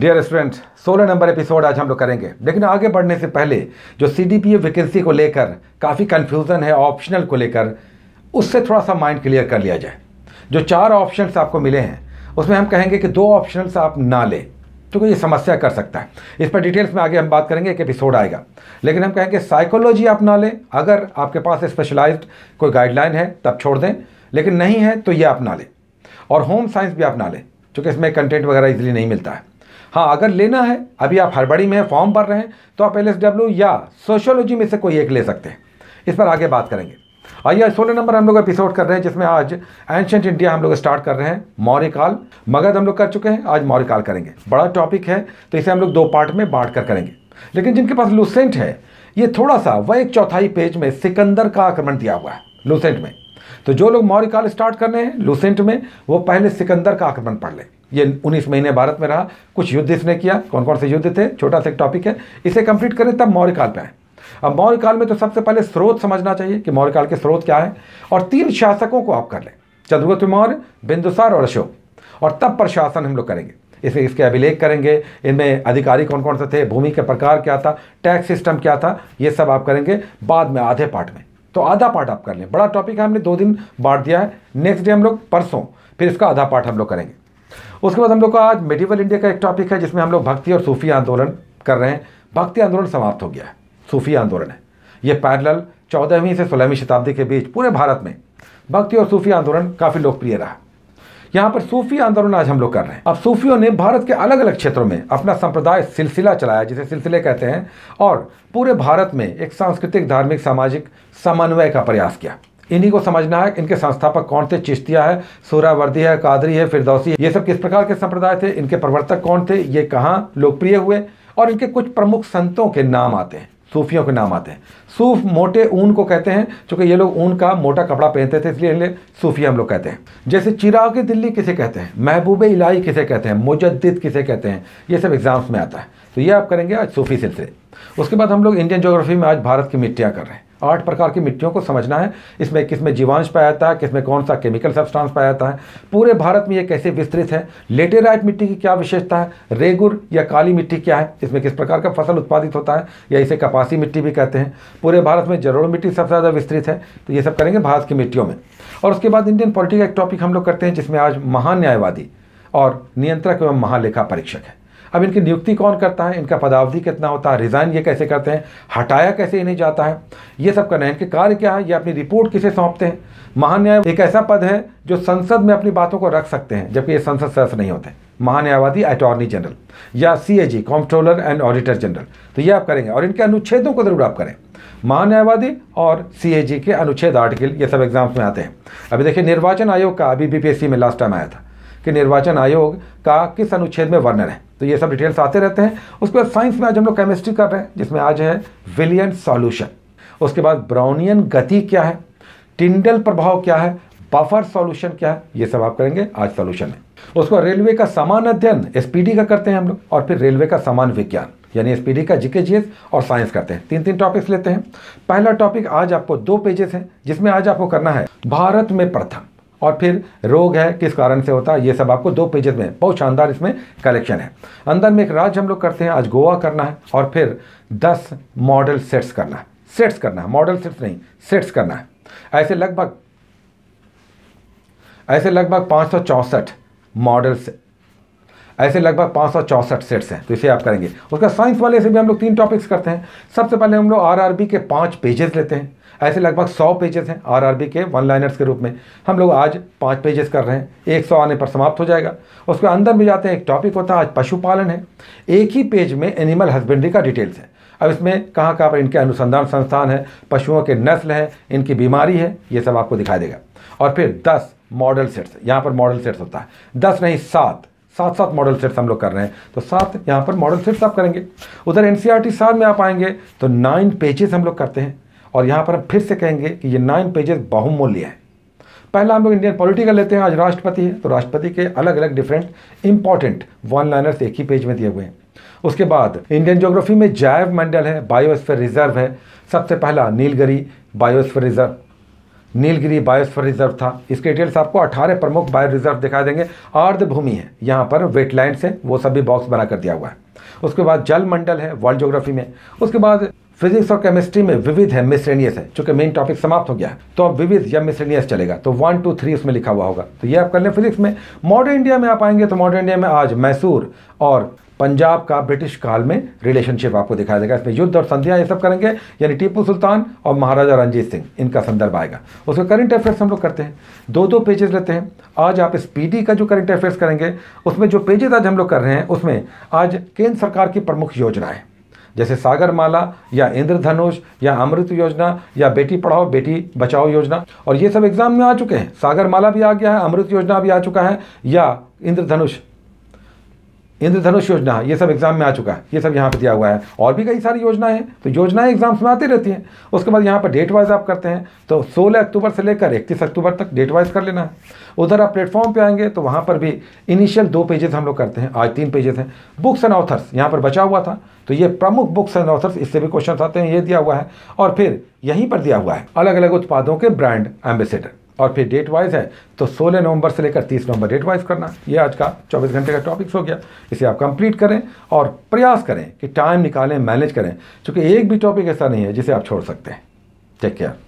dear student 16 number episode आज हम लोग करेंगे लेकिन आगे बढ़ने से पहले जो सी डी पी वैकेंसी को लेकर काफ़ी कन्फ्यूज़न है ऑप्शनल को लेकर उससे थोड़ा सा माइंड क्लियर कर लिया जाए जो चार ऑप्शन आपको मिले हैं उसमें हम कहेंगे कि दो ऑप्शनल्स आप ना लें तो क्योंकि ये समस्या कर सकता है इस पर डिटेल्स में आगे हम बात करेंगे एक एपिसोड आएगा लेकिन हम कहेंगे साइकोलॉजी आप ना लें अगर आपके पास स्पेशलाइज कोई गाइडलाइन है तब छोड़ दें लेकिन नहीं है तो ये आप ना लें और होम साइंस भी आप ना लें क्योंकि इसमें कंटेंट वगैरह इजीली नहीं मिलता है हाँ अगर लेना है अभी आप हड़बड़ी में फॉर्म भर रहे हैं तो आप एल या सोशोलॉजी में से कोई एक ले सकते हैं इस पर आगे बात करेंगे और यह सोलह नंबर हम लोग एपिसोड कर रहे हैं जिसमें आज एंशंट इंडिया हम लोग स्टार्ट कर रहे हैं मौर्य काल मगध हम लोग कर चुके हैं आज मौर्य काल करेंगे बड़ा टॉपिक है तो इसे हम लोग दो पार्ट में बांट कर करेंगे लेकिन जिनके पास लूसेंट है ये थोड़ा सा वह एक चौथाई पेज में सिकंदर का आक्रमण दिया हुआ है लूसेंट में तो जो लोग मौर्य काल स्टार्ट करने हैं लुसेंट में वो पहले सिकंदर का आक्रमण पढ़ लें ये 19 महीने भारत में रहा कुछ युद्ध इसने किया कौन कौन से युद्ध थे छोटा सा एक टॉपिक है इसे कंप्लीट करें तब मौर्य काल पर आए अब मौर्य काल में तो सबसे पहले स्रोत समझना चाहिए कि मौर्य काल के स्रोत क्या है और तीन शासकों को आप कर लें चंद्रगुप्त मौर्य बिंदुसार और अशोक और तब प्रशासन हम लोग करेंगे इसे इसके अभिलेख करेंगे इनमें अधिकारी कौन कौन से थे भूमि के प्रकार क्या था टैक्स सिस्टम क्या था ये सब आप करेंगे बाद में आधे पार्ट में तो आधा पार्ट आप कर लें बड़ा टॉपिक है हमने दो दिन बांट दिया है नेक्स्ट डे हम लोग परसों फिर इसका आधा पार्ट हम लोग करेंगे उसके बाद हम लोग का आज मेडिवल इंडिया का एक टॉपिक है जिसमें हम लोग भक्ति और सूफी आंदोलन कर रहे हैं भक्ति आंदोलन समाप्त हो गया है सूफी आंदोलन है ये पैरल चौदहवीं से सोलहवीं शताब्दी के बीच पूरे भारत में भक्ति और सूफी आंदोलन काफ़ी लोकप्रिय रहा यहाँ पर सूफी आंदोलन आज हम लोग कर रहे हैं अब सूफियों ने भारत के अलग अलग क्षेत्रों में अपना संप्रदाय सिलसिला चलाया जिसे सिलसिले कहते हैं और पूरे भारत में एक सांस्कृतिक धार्मिक सामाजिक समन्वय का प्रयास किया इन्हीं को समझना है इनके संस्थापक कौन थे चिश्तिया है सूरावर्दी है कादरी है फिरदौसी है ये सब किस प्रकार के संप्रदाय थे इनके प्रवर्तक कौन थे ये कहाँ लोकप्रिय हुए और इनके कुछ प्रमुख संतों के नाम आते हैं सूफियों के नाम आते हैं सूफ मोटे ऊन को कहते हैं चूँकि ये लोग ऊन का मोटा कपड़ा पहनते थे इसलिए इन्हें सूफिया हम लोग कहते हैं जैसे चिराग दिल्ली किसे कहते हैं महबूब इलाही किसे कहते हैं मुजद्द किसे कहते हैं ये सब एग्ज़ाम्स में आता है तो ये आप करेंगे आज सूफ़ी सिलसिले उसके बाद हम लोग इंडियन जोग्राफी में आज भारत की मिट्टियाँ कर रहे हैं आठ प्रकार की मिट्टियों को समझना है इसमें किस में जीवांश पाया जाता है किसमें कौन सा केमिकल सब्सटेंस पाया जाता है पूरे भारत में ये कैसे विस्तृत है लेटेराइट मिट्टी की क्या विशेषता है रेगुर या काली मिट्टी क्या है इसमें किस प्रकार का फसल उत्पादित होता है या इसे कपासी मिट्टी भी कहते हैं पूरे भारत में जरोड़ मिट्टी सबसे ज़्यादा विस्तृत है तो ये सब करेंगे भारत की मिट्टियों में और उसके बाद इंडियन पॉलिटी का एक टॉपिक हम लोग करते हैं जिसमें आज महान्यायवादी और नियंत्रक एवं महालेखा परीक्षक है अब इनकी नियुक्ति कौन करता है इनका पदावधि कितना होता है रिज़ाइन ये कैसे करते हैं हटाया कैसे इन्हें जाता है ये सब करना है इनके कार्य क्या है ये अपनी रिपोर्ट किसे सौंपते हैं महान्याय एक ऐसा पद है जो संसद में अपनी बातों को रख सकते हैं जबकि ये संसद सदस्य नहीं होते महान्यायवादी अटॉर्नी जनरल या C A G comptroller and auditor general तो ये आप करेंगे और इनके अनुच्छेदों को ज़रूर आप करें महान्यायवादी और सी ए जी के अनुच्छेद आर्टिकल ये सब एग्जाम्स में आते हैं अभी देखिए निर्वाचन आयोग का अभी बी पी एस सी में लास्ट टाइम आया था कि निर्वाचन आयोग का किस अनुच्छेद में वर्णन है तो ये सब डिटेल्स आते रहते हैं उसके बाद साइंस में आज हम लोग केमिस्ट्री कर रहे हैं जिसमें आज है विलियन सॉल्यूशन उसके बाद ब्राउनियन गति क्या है टिंडल प्रभाव क्या है बफर सॉल्यूशन क्या है ये सब आप करेंगे आज सॉल्यूशन है उसको रेलवे का समान अध्ययन एसपीडी का करते हैं हम लोग और फिर रेलवे का समान विज्ञान यानी एसपीडी का जीके जीएस और साइंस करते हैं तीन तीन टॉपिक्स लेते हैं पहला टॉपिक आज आपको दो पेजेस हैं जिसमें आज आपको करना है भारत में प्रथम और फिर रोग है किस कारण से होता है ये सब आपको दो पेजेस में बहुत शानदार इसमें कलेक्शन है अंदर में एक राज्य हम लोग करते हैं आज गोवा करना है और फिर दस मॉडल सेट्स करना है सेट्स करना है मॉडल सेट्स नहीं सेट्स करना है ऐसे लगभग ऐसे लगभग पाँच मॉडल्स ऐसे लगभग पाँच सेट्स हैं तो इसे आप करेंगे उसका साइंस वाले से भी हम लोग तीन टॉपिक्स करते हैं सबसे पहले हम लोग आरआरबी के पाँच पेजेस लेते हैं ऐसे लगभग सौ पेजेस हैं आरआरबी के वन लाइनर्स के रूप में हम लोग आज पाँच पेजेस कर रहे हैं एक सौ आने पर समाप्त हो जाएगा उसके अंदर में जाते हैं एक टॉपिक होता है आज पशुपालन है एक ही पेज में एनिमल हस्बेंड्री का डिटेल्स है अब इसमें कहाँ कहाँ पर इनके अनुसंधान संस्थान है पशुओं के नस्ल हैं इनकी बीमारी है ये सब आपको दिखाई देगा और फिर दस मॉडल सेट्स यहाँ पर मॉडल सेट्स होता है दस नहीं सात सात सात मॉडल सेट्स हम लोग कर रहे हैं तो सात यहाँ पर मॉडल सेट्स आप करेंगे उधर एन e सी में आप आएंगे तो नाइन पेजेस हम लोग करते हैं और यहाँ पर हम फिर से कहेंगे कि ये नाइन पेजेस बहुमूल्य है पहला हम लोग इंडियन पॉलिटिकल लेते हैं आज राष्ट्रपति है तो राष्ट्रपति के अलग अलग डिफरेंट इंपॉर्टेंट वन लाइनर्स एक ही पेज में दिए हुए हैं उसके बाद इंडियन ज्योग्राफी में जैव मंडल है बायोस्फीयर रिजर्व है सबसे पहला Nilgiri biosphere reserve Nilgiri biosphere reserve था इसके डिटेल्स आपको 18 प्रमुख बायो रिजर्व दिखाई देंगे आर्द्र भूमि है यहाँ पर वेटलैंड्स हैं वो सभी बॉक्स बना कर दिया हुआ है उसके बाद जल मंडल है वर्ल्ड जोग्राफी में उसके बाद फिजिक्स और केमिस्ट्री में विविध है मिसरेनियस है चूंकि मेन टॉपिक समाप्त हो गया है तो अब विविध या मिसरेनियस चलेगा तो वन टू थ्री उसमें लिखा हुआ होगा तो ये आप कर लें फिजिक्स में मॉडर्न इंडिया में आप आएंगे तो मॉडर्न इंडिया में आज मैसूर और पंजाब का ब्रिटिश काल में रिलेशनशिप आपको दिखाया जाएगा इसमें युद्ध और संध्या ये सब करेंगे यानी टीपू सुल्तान और महाराजा रंजीत सिंह इनका संदर्भ आएगा उसके करंट अफेयर्स हम लोग करते हैं दो दो पेजेस लेते हैं आज आप इस पीडी का जो करंट अफेयर्स करेंगे उसमें जो पेजेस आज हम लोग कर रहे हैं उसमें आज केंद्र सरकार की प्रमुख योजनाएं जैसे सागरमाला या इंद्रधनुष या अमृत योजना या बेटी पढ़ाओ बेटी बचाओ योजना और ये सब एग्ज़ाम में आ चुके हैं सागरमाला भी आ गया है अमृत योजना भी आ चुका है या इंद्रधनुष इंद्रधनुष योजना ये सब एग्जाम में आ चुका है ये सब यहाँ पे दिया हुआ है और भी कई सारी योजनाएं हैं तो योजनाएं एग्जाम्स में आती रहती हैं उसके बाद यहाँ पर डेट वाइज आप करते हैं तो 16 अक्टूबर से लेकर 31 अक्टूबर तक डेट वाइज कर लेना है उधर आप प्लेटफॉर्म पे आएंगे तो वहाँ पर भी इनिशियल दो पेजेस हम लोग करते हैं आज तीन पेजेस हैं बुक्स एंड ऑथर्स यहाँ पर बचा हुआ था तो ये प्रमुख बुक्स एंड ऑथर्स इससे भी क्वेश्चन आते हैं ये दिया हुआ है और फिर यहीं पर दिया हुआ है अलग अलग उत्पादों के ब्रांड एम्बेसडर और फिर डेट वाइज है तो 16 नवंबर से लेकर 30 नवंबर डेट वाइज करना ये आज का 24 घंटे का टॉपिक्स हो गया इसे आप कंप्लीट करें और प्रयास करें कि टाइम निकालें मैनेज करें क्योंकि एक भी टॉपिक ऐसा नहीं है जिसे आप छोड़ सकते हैं टेक केयर